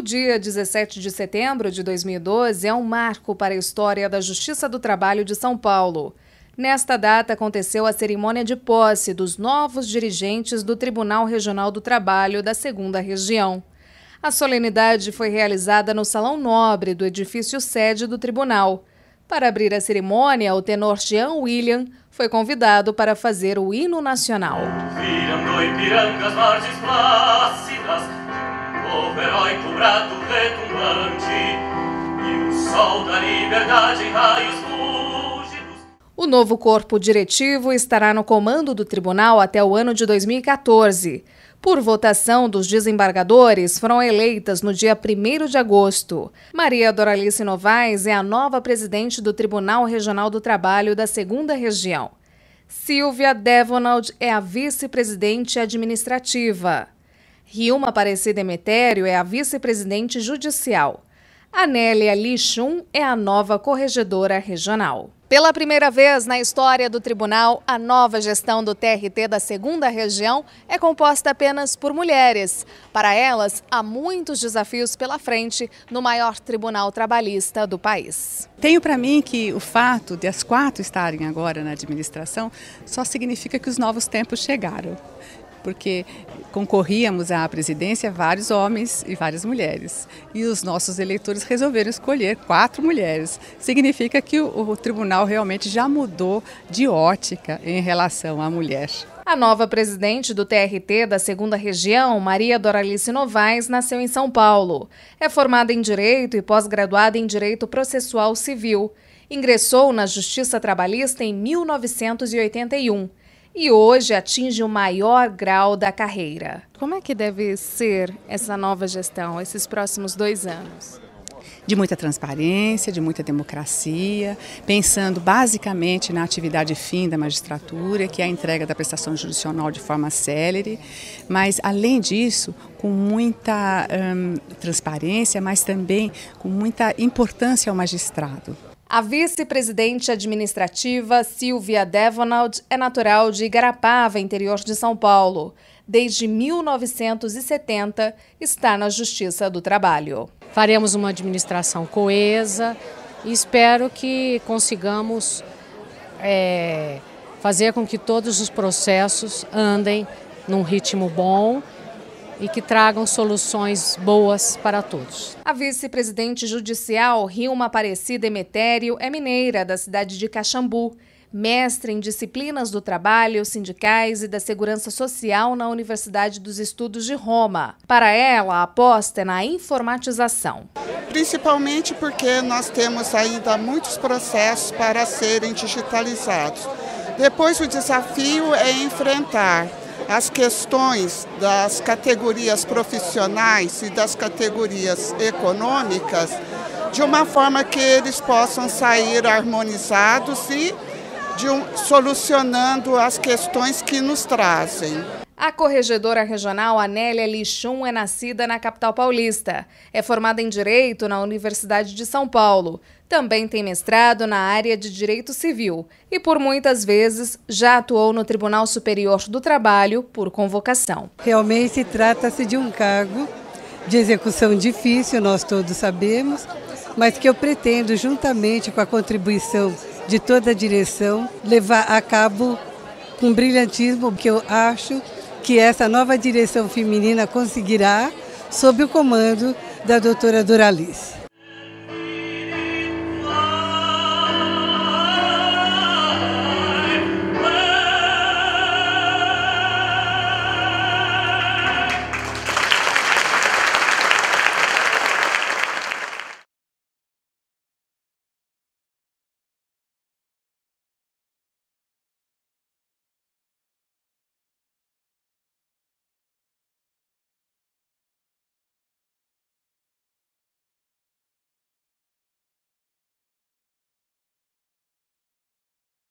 O dia 17 de setembro de 2012 é um marco para a história da Justiça do Trabalho de São Paulo. Nesta data aconteceu a cerimônia de posse dos novos dirigentes do Tribunal Regional do Trabalho da Segunda Região. A solenidade foi realizada no Salão Nobre do edifício sede do tribunal. Para abrir a cerimônia, o tenor Jean William foi convidado para fazer o hino nacional. Ipiranga as margens plácidas, povo é herói retumbante e o sol da liberdade em raios o novo corpo diretivo estará no comando do tribunal até o ano de 2014. Por votação dos desembargadores, foram eleitas no dia 1 de agosto. Maria Doralice Novaes é a nova presidente do Tribunal Regional do Trabalho da 2 Região. Silvia Devonald é a vice-presidente administrativa. Rilma Aparecida Emetério é a vice-presidente judicial. Anélia Lixum é a nova corregedora regional. Pela primeira vez na história do tribunal, a nova gestão do TRT da segunda região é composta apenas por mulheres. Para elas, há muitos desafios pela frente no maior tribunal trabalhista do país. Tenho para mim que o fato de as quatro estarem agora na administração só significa que os novos tempos chegaram porque concorríamos à presidência vários homens e várias mulheres. E os nossos eleitores resolveram escolher quatro mulheres. Significa que o, o tribunal realmente já mudou de ótica em relação à mulher. A nova presidente do TRT da segunda região, Maria Doralice Novaes, nasceu em São Paulo. É formada em Direito e pós-graduada em Direito Processual Civil. Ingressou na Justiça Trabalhista em 1981 e hoje atinge o maior grau da carreira. Como é que deve ser essa nova gestão, esses próximos dois anos? de muita transparência, de muita democracia, pensando basicamente na atividade fim da magistratura, que é a entrega da prestação judicial de forma célere, mas além disso, com muita hum, transparência, mas também com muita importância ao magistrado. A vice-presidente administrativa Silvia Devonald é natural de Igarapava, interior de São Paulo. Desde 1970 está na Justiça do Trabalho. Faremos uma administração coesa e espero que consigamos é, fazer com que todos os processos andem num ritmo bom e que tragam soluções boas para todos. A vice-presidente judicial Rilma Aparecida Emetério é mineira da cidade de Caxambu, mestre em disciplinas do trabalho, sindicais e da segurança social na Universidade dos Estudos de Roma. Para ela, a aposta é na informatização. Principalmente porque nós temos ainda muitos processos para serem digitalizados. Depois, o desafio é enfrentar as questões das categorias profissionais e das categorias econômicas de uma forma que eles possam sair harmonizados e um, solucionando as questões que nos trazem. A corregedora regional Anélia Lixum é nascida na capital paulista. É formada em Direito na Universidade de São Paulo. Também tem mestrado na área de Direito Civil e, por muitas vezes, já atuou no Tribunal Superior do Trabalho por convocação. Realmente trata-se de um cargo de execução difícil, nós todos sabemos, mas que eu pretendo, juntamente com a contribuição de toda a direção, levar a cabo com brilhantismo, porque eu acho que essa nova direção feminina conseguirá sob o comando da doutora Doralice.